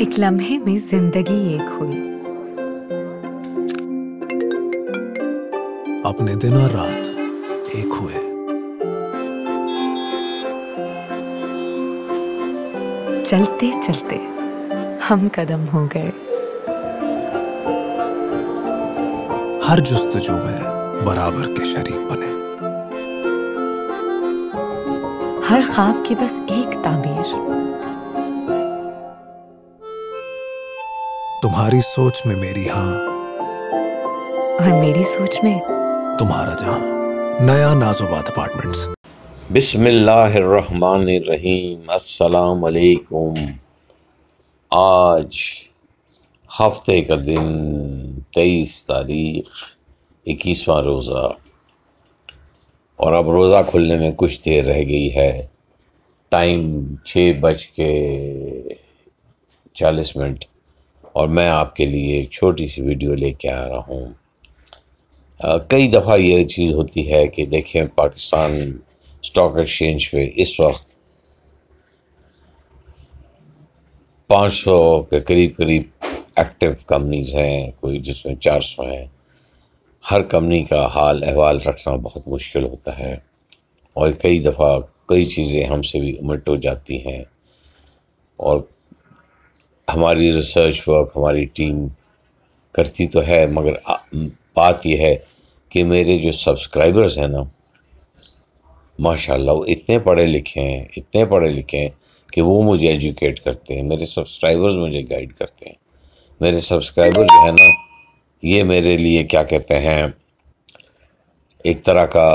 एक लम्हे में जिंदगी एक हुई अपने दिन और रात एक हुए चलते चलते हम कदम हो गए हर जुस्तजू में बराबर के शरीक बने हर ख्वाब की बस एक ताबीर तुम्हारी सोच में मेरी हाँ और मेरी सोच में तुम्हारा जहाँ नया नाजोबाद अपार्टमेंट्स बिस्मिल्लाहिर्रहमानिर्रहीम अस्सलाम वालेकुम आज हफ्ते का दिन तेईस तारीख इक्कीसवां रोज़ा और अब रोज़ा खुलने में कुछ देर रह गई है टाइम छः बज के चालीस मिनट और मैं आपके लिए एक छोटी सी वीडियो लेके आ रहा हूँ कई दफ़ा ये चीज़ होती है कि देखें पाकिस्तान स्टॉक एक्सचेंज पे इस वक्त 500 के करीब करीब एक्टिव कंपनीज हैं कोई जिसमें 400 हैं हर कंपनी का हाल अहवाल रखना बहुत मुश्किल होता है और कई दफ़ा कई चीज़ें हमसे भी उमट हो जाती हैं और हमारी रिसर्च वर्क हमारी टीम करती तो है मगर बात यह है कि मेरे जो सब्सक्राइबर्स हैं ना माशाल्लाह वो इतने पढ़े लिखे हैं इतने पढ़े लिखे हैं कि वो मुझे एजुकेट करते हैं मेरे सब्सक्राइबर्स मुझे गाइड करते हैं मेरे सब्सक्राइबर जो है ना ये मेरे लिए क्या कहते हैं एक तरह का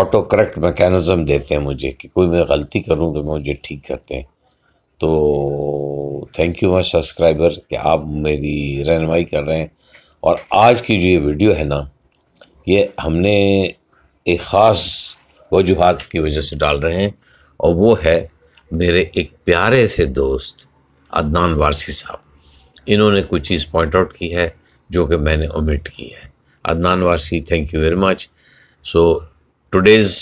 ऑटो करेक्ट मैकेनिज़्म देते हैं मुझे कि कोई मैं गलती करूं तो मुझे ठीक करते हैं तो थैंक यू मच सब्सक्राइबर कि आप मेरी रहनमाई कर रहे हैं और आज की जो ये वीडियो है ना ये हमने एक ख़ास वजूहत की वजह से डाल रहे हैं और वो है मेरे एक प्यारे से दोस्त अदनान वारसी साहब इन्होंने कुछ चीज़ पॉइंट आउट की है जो कि मैंने ओमिट की है Adnan Warsi thank you very much so today's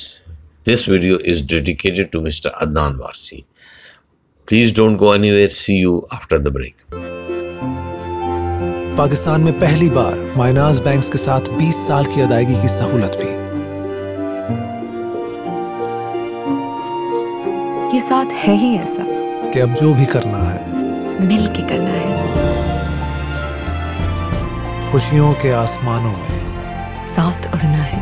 this video is dedicated to mister Adnan Warsi please don't go anywhere see you after the break Pakistan में पहली बार माइनाज बैंक्स के साथ 20 साल की अदायगी की सहूलत भी ये साथ है ही ऐसा कि अब जो भी करना है मिल के करना है खुशियों के आसमानों में साथ उड़ना है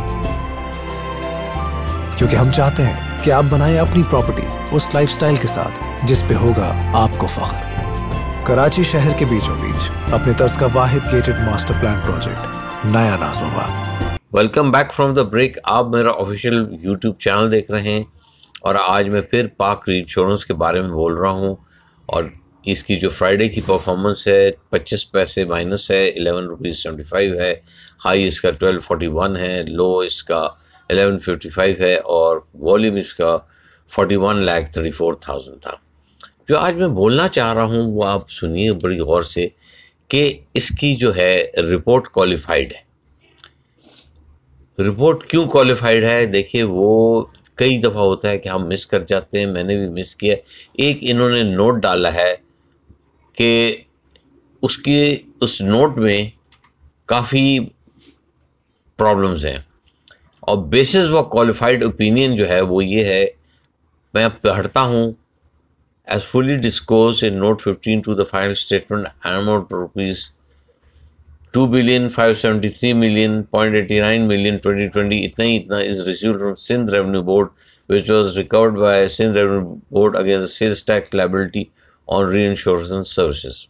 क्योंकि हम चाहते हैं कि आप बनाएं अपनी प्रॉपर्टी उस लाइफस्टाइल के साथ जिस पे होगा आपको फख्र कराची शहर के बीचों बीच अपने तर्ज का वाहिद गेटेड मास्टर प्लान प्रोजेक्ट नया Nazimabad welcome back from the break आप मेरा ऑफिशियल यूट्यूब चैनल देख रहे हैं और आज मैं फिर पाक इंश्योरेंस के बारे में बोल रहा हूँ और इसकी जो फ्राइडे की परफॉर्मेंस है पच्चीस पैसे माइनस है एलेवन रुपीज़ सेवेंटी फाइव है हाई इसका ट्वेल्व फोर्टी वन है लो इसका एलेवन फिफ्टी फाइव है और वॉल्यूम इसका forty one lakh thirty four thousand था जो आज मैं बोलना चाह रहा हूँ वो आप सुनिए बड़ी गौर से कि इसकी जो है रिपोर्ट क्वालिफाइड है रिपोर्ट क्यों क्वालिफाइड है देखिए वो कई दफ़ा होता है कि हम मिस कर जाते हैं मैंने भी मिस किया एक इन्होंने नोट डाला है कि उसके उस नोट में काफ़ी प्रॉब्लम्स हैं और बेसिस व क्वालिफाइड ओपिनियन जो है वो ये है मैं पढ़ता हूँ As fully disclosed in note 15 to the final statement, amount rupees 2 billion 573 million 0.89 million 2020 itna itna is received from Sindh Revenue Board, which was recovered by Sindh Revenue Board against the sales tax liability on reinsurance services.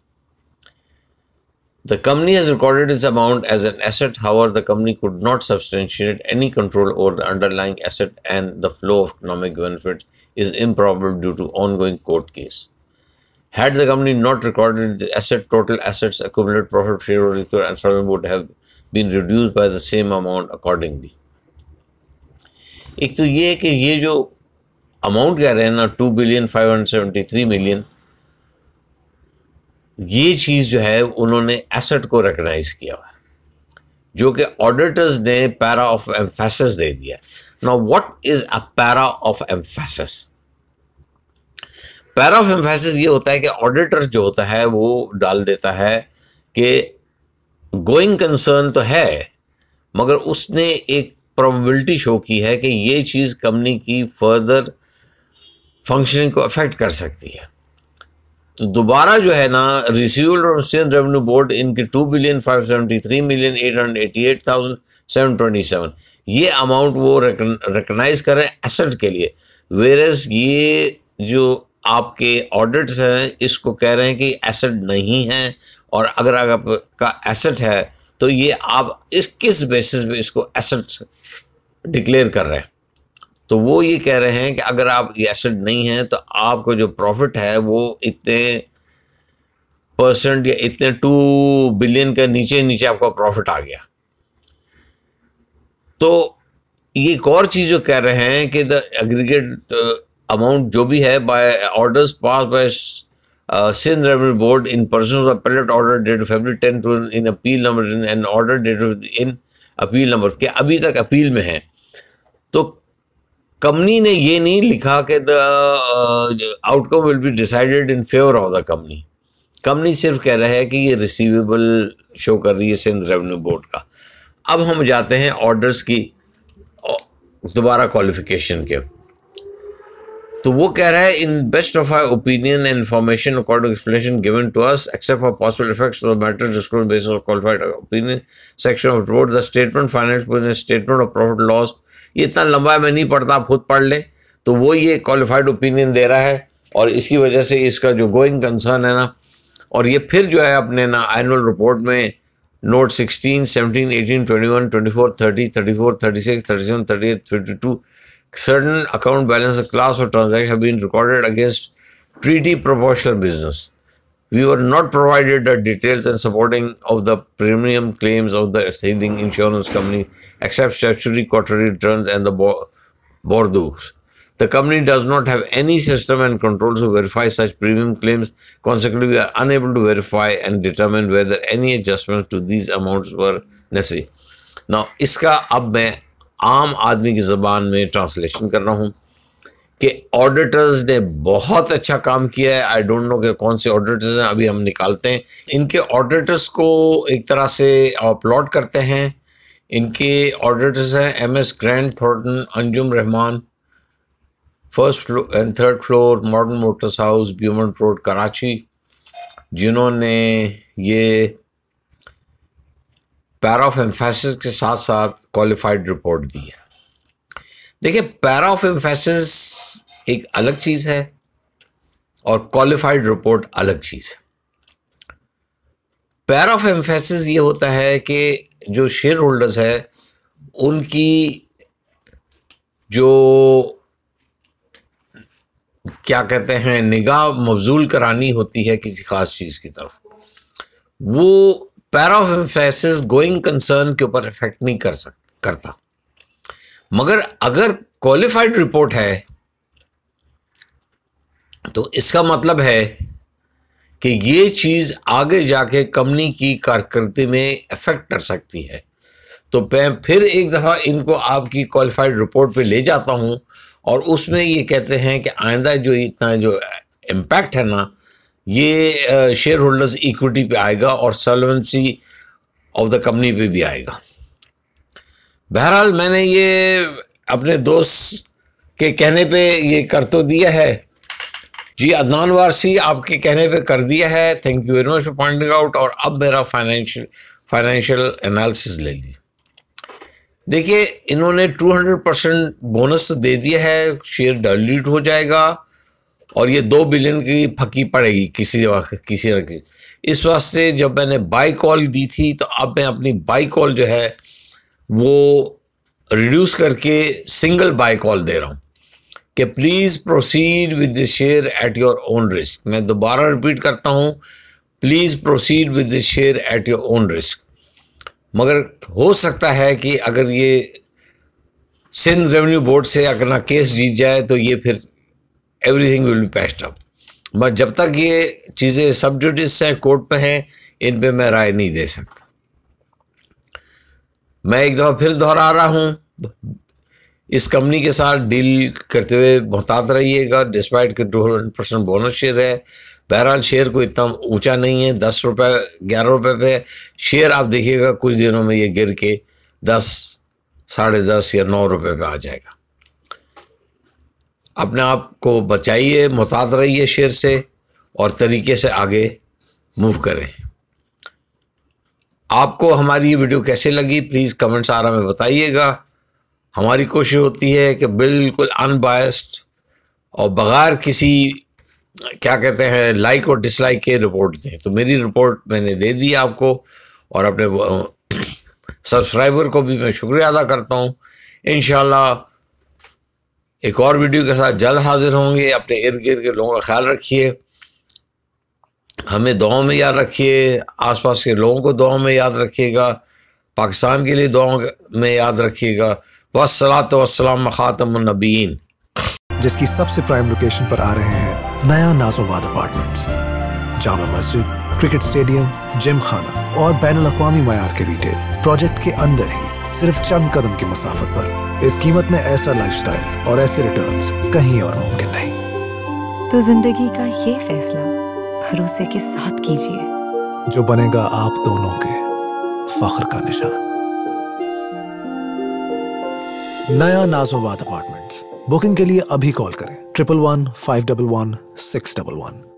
The company has recorded its amount as an asset. However, the company could not substantiate any control over the underlying asset and the flow of economic benefit is improbable due to ongoing court case. Had the company not recorded the asset, total assets, accumulated profit, shareholder and solvent would have been reduced by the same amount accordingly. एक तो ये है कि ये जो amount कह रहे हैं ना ये चीज़ जो है उन्होंने एसेट को रिकगनाइज किया हुआ जो कि ऑडिटर्स ने पैरा ऑफ एम्फेसिस दे दिया now what is a para of emphasis para of emphasis ये होता है कि ऑडिटर जो होता है वो डाल देता है कि गोइंग कंसर्न तो है मगर उसने एक प्रोबेबिलिटी शो की है कि ये चीज़ कंपनी की फर्दर फंक्शनिंग को अफेक्ट कर सकती है तो दोबारा जो है ना receival from sale revenue board इनके two billion five seventy three million eight hundred eighty eight thousand seven twenty seven ये अमाउंट वो रेकन, करें एसेट के लिए वेरस ये जो आपके ऑडिट्स हैं इसको कह रहे हैं कि एसेट नहीं है और अगर आपका एसेट है तो ये आप इस किस बेसिस पे इसको एसेट डिक्लेयर कर रहे हैं तो वो ये कह रहे हैं कि अगर आप एसिड नहीं हैं तो आपको जो प्रॉफिट है वो इतने परसेंट या इतने टू बिलियन के नीचे नीचे आपका प्रॉफिट आ गया तो ये एक और चीज़ जो कह रहे हैं कि द एग्रीगेट अमाउंट जो भी है by orders pass by Sindh revenue board in person of pallet order date February ten two in appeal number in an order date in appeal number के अभी तक अपील में है तो कंपनी ने ये नहीं लिखा कि the outcome will be decided in favour of the company company सिर्फ कह रहा है कि ये रिसीवेबल शो कर रही है सिंध रेवेन्यू बोर्ड का अब हम जाते हैं ऑर्डर्स की uh, दोबारा क्वालिफिकेशन के तो वो कह रहा है in best of I opinion and information according explanation given to us except for possible effects of the matter described base of qualified opinion section of report the statement finance statement of profit loss ये इतना लंबा में नहीं पढ़ता खुद पढ़ ले तो वो ये क्वालिफाइड ओपिनियन दे रहा है और इसकी वजह से इसका जो गोइंग कंसर्न है ना और ये फिर जो है अपने ना एनुअल रिपोर्ट में note 16, 17, 18, 21, 24, 30, 34, 36, 37, 38, to certain account balance class और transaction been recorded against treaty proportional business we were not provided the details and supporting of the premium claims of the sailing insurance company except statutory quarterly returns and the bo- bordeaux. The company does not have any system and controls to verify such premium claims. Consequently, we are unable to verify and determine whether any adjustments to these amounts were necessary. Now, इसका अब मैं आम आदमी की ज़बान में translation कर हूँ कि ऑडिटर्स ने बहुत अच्छा काम किया है आई डोंट नो कि कौन से ऑडिटर्स हैं अभी हम निकालते हैं इनके ऑडिटर्स को एक तरह से अपलॉट करते हैं इनके ऑडिटर्स हैं M S Grant Thornton Anjum Rahman first floor and third floor modern motors house Beaumont road Karachi जिन्होंने ये पैर ऑफ एम्फेसिस के साथ साथ क्वालिफाइड रिपोर्ट दी है देखिए पैरा ऑफ एम्फेसिस एक अलग चीज़ है और क्वालिफाइड रिपोर्ट अलग चीज़ है पैर ऑफ एम्फेसिस ये होता है कि जो शेयर होल्डर्स है उनकी जो क्या कहते हैं निगाह मबजूल करानी होती है किसी ख़ास चीज़ की तरफ वो pair of emphasis going concern के ऊपर इफेक्ट नहीं कर सक करता मगर अगर क्वालिफाइड रिपोर्ट है तो इसका मतलब है कि ये चीज़ आगे जाके कंपनी की कारकृति में इफेक्ट कर सकती है तो मैं फिर एक दफ़ा इनको आपकी क्वालिफाइड रिपोर्ट पे ले जाता हूँ और उसमें ये कहते हैं कि आइंदा जो इतना जो इम्पैक्ट है ना ये शेयर होल्डर्स इक्विटी पे आएगा और सॉल्वेंसी ऑफ द कंपनी पे भी आएगा बहरहाल मैंने ये अपने दोस्त के कहने पे ये कर तो दिया है जी अदनान वारसी आपके कहने पे कर दिया है thank you very much for pointing out और अब मेरा फाइनेंशियल फाइनेंशियल एनालिसिस ले ली देखिए इन्होंने 200 परसेंट बोनस तो दे दिया है शेयर डायल्यूट हो जाएगा और ये दो बिलियन की फकी पड़ेगी किसी वक्त किसी वक्त इस वास्ते जब मैंने बाई कॉल दी थी तो अब मैं अपनी बाई कॉल जो है वो रिड्यूस करके सिंगल बाय कॉल दे रहा हूँ कि please proceed with the share at your own risk मैं दोबारा रिपीट करता हूँ please proceed with the share at your own risk मगर हो सकता है कि अगर ये सिंध रेवेन्यू बोर्ड से अगर ना केस जीत जाए तो ये फिर everything will be paste up मगर जब तक ये चीज़ें सब ड्यूटीज हैं कोर्ट पे हैं इन पे मैं राय नहीं दे सकता मैं एक दफ़ा फिर दोहरा रहा हूँ इस कंपनी के साथ डील करते हुए मोहतात रहिएगा डिस्पाइट के two hundred percent bonus share है बहरहाल शेयर को इतना ऊंचा नहीं है दस रुपये ग्यारह रुपये पे शेयर आप देखिएगा कुछ दिनों में ये गिर के दस साढ़े दस या नौ रुपये पे आ जाएगा अपने आप को बचाइए मोहतात रहिए शेयर से और तरीके से आगे मूव करें आपको हमारी ये वीडियो कैसे लगी प्लीज़ आ रहा में बताइएगा हमारी कोशिश होती है कि बिल्कुल अनबायस्ड और बग़ैर किसी क्या कहते हैं लाइक और डिसलाइक के रिपोर्ट दें तो मेरी रिपोर्ट मैंने दे दी आपको और अपने सब्सक्राइबर को भी मैं शुक्रिया अदा करता हूँ इन एक और वीडियो के साथ जल्द हाजिर होंगे अपने इर्द गिर्द के लोगों का ख्याल रखिए हमें दुआओं में याद रखिए आसपास के लोगों को दुआओं में याद रखिएगा पाकिस्तान के लिए दुआओं में याद रखिएगा वसलात वसलाम ख़ातमनबीन जिसकी सबसे प्राइम लोकेशन पर आ रहे हैं नया नाजोबाद अपार्टमेंट्स जामा मस्जिद क्रिकेट स्टेडियम जिम खाना और बैन अवी मैार के रिटेल प्रोजेक्ट के अंदर ही सिर्फ चंद कदम की मुसाफत पर इस कीमत में ऐसा लाइफस्टाइल और ऐसे रिटर्न्स कहीं और मुमकिन नहीं तो जिंदगी का ये फैसला भरोसे के साथ कीजिए जो बनेगा आप दोनों के फख्र का निशान नया नाजमाबाद अपार्टमेंट बुकिंग के लिए अभी कॉल करें triple one five double one six double one